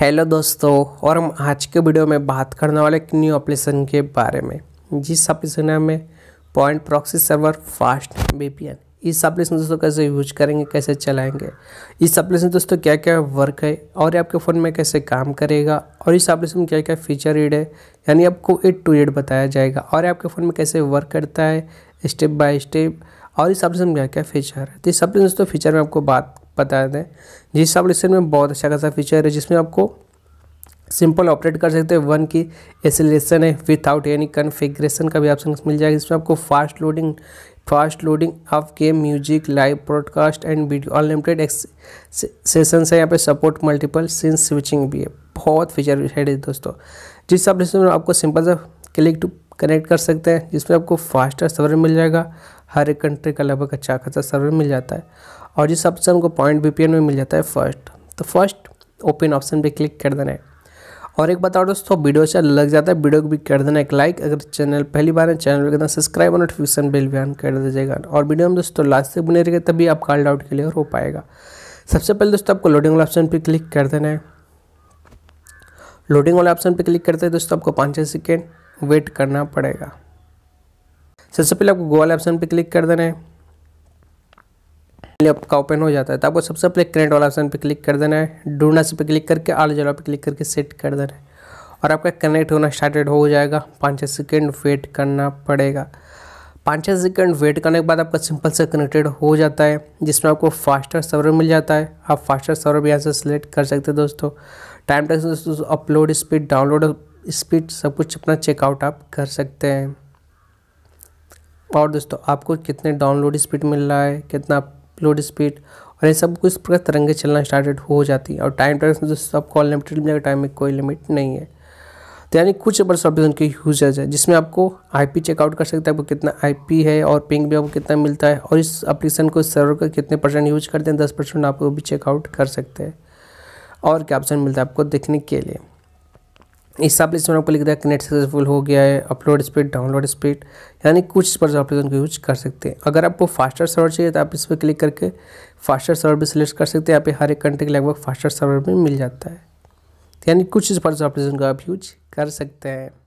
hello दोस्तों और हम आज के वीडियो में बात करने वाले एक न्यू एप्लीकेशन के बारे में जिस एप्लीकेशन में point proxy server fast VPN इस एप्लीकेशन दोस्तों कैसे यूज करेंगे कैसे चलाएंगे इस एप्लीकेशन दोस्तों क्या क्या वर्क है और आपके फ़ोन में कैसे काम करेगा और इस एप्लीकेशन में क्या क्या फीचर एड है यानी आपको एड टू एड बताया जाएगा और आपके फ़ोन में कैसे वर्क करता है स्टेप बाय स्टेप और इस एप्लीकेशन में क्या क्या फीचर है तो इस एप्लीकेशन दोस्तों फीचर में आपको बात बता दें जी सब में बहुत अच्छा खासा फीचर है जिसमें आपको सिंपल ऑपरेट कर सकते हैं वन की एसिलेशन है विथआउट एनी कन्फिग्रेशन का भी ऑप्शन मिल जाएगा जिसमें आपको fast loading fast loading of game music live broadcast and video unlimited sessions है यहाँ पे सपोर्ट मल्टीपल सीन स्विचिंग भी है बहुत फीचर है दोस्तों जिस आप में आपको सिंपल सा क्लिक टू कनेक्ट कर सकते हैं जिसमें आपको फास्टर सर्वर मिल जाएगा हर एक कंट्री का लगभग अच्छा खासा सर्वर मिल जाता है और जिस ऑप्शन को पॉइंट वी में मिल जाता है फर्स्ट तो फर्स्ट ओपन ऑप्शन पे क्लिक कर देना है और एक बताओ दोस्तों वीडियो अच्छा लग जाता है वीडियो को भी कर देना एक लाइक अगर चैनल पहली बार है चैनल पर सब्सक्राइब और नोटिफिकेशन बिल भी ऑन कर दीजिएगा और वीडियो में दोस्तों लास्ट से बने रहेगा तभी आप कॉल डाउट क्लियर हो पाएगा सबसे पहले दोस्तों आपको लोडिंग वाला ऑप्शन पर क्लिक कर देना है लोडिंग वाले ऑप्शन पर क्लिक करते हैं दोस्तों आपको पाँच छः सेकेंड वेट करना पड़ेगा सबसे पहले आपको गो वाले ऑप्शन पर क्लिक कर देना है डिस्प्ले आपका ओपन हो जाता है तो आपको सबसे पहले करेंट वाला ऑप्शन पर क्लिक कर देना है ढूंढना से पे क्लिक करके आल जला पे क्लिक करके सेट कर देना है और आपका कनेक्ट होना स्टार्टेड हो जाएगा पाँच छः सेकेंड वेट करना पड़ेगा पाँच छः सेकेंड वेट करने के बाद आपका सिंपल से कनेक्टेड हो जाता है जिसमें आपको फास्टर सर्वर मिल जाता है आप फास्टर सर्वर भी यहाँ से सिलेक्ट कर सकते हैं दोस्तों टाइम से अपलोड स्पीड डाउनलोड स्पीड सब कुछ अपना चेकआउट आप कर सकते हैं और दोस्तों आपको कितने डाउनलोड स्पीड मिल रहा है कितना लोड स्पीड और ये सब कुछ इस प्रकार तरंगे चलना स्टार्टेड हो जाती है और टाइम ट्रैवल्स में जो तो सब कॉल लिमिटेड मिल जाएगा टाइम में कोई लिमिट नहीं है तो यानी कुछ बड़े सॉफ्टवेयर उनके यूजर्स है जिसमें आपको आईपी चेकआउट कर सकते हैं आपको कितना आईपी है और पिंग भी आपको कितना मिलता है और इस एप्लीकेशन को सर्वर का कितने परसेंट यूज करते हैं दस परसेंट आपको भी चेकआउट कर सकते हैं और क्या ऑप्शन मिलता है आपको देखने के लिए इस एप्लीकेशन आपको लिख दिया कि नेट सक्सेसफुल हो गया है अपलोड स्पीड डाउनलोड स्पीड यानी कुछ पर एप्लीकेशन को यूज कर सकते हैं अगर आपको फास्टर सर्वर चाहिए तो आप इस पर क्लिक करके फास्टर सर्वर भी सिलेक्ट कर सकते हैं आप हर एक कंट्री के लगभग फास्टर सर्वर भी मिल जाता है तो यानी कुछ इस पर एप्लीकेशन को आप यूज कर सकते हैं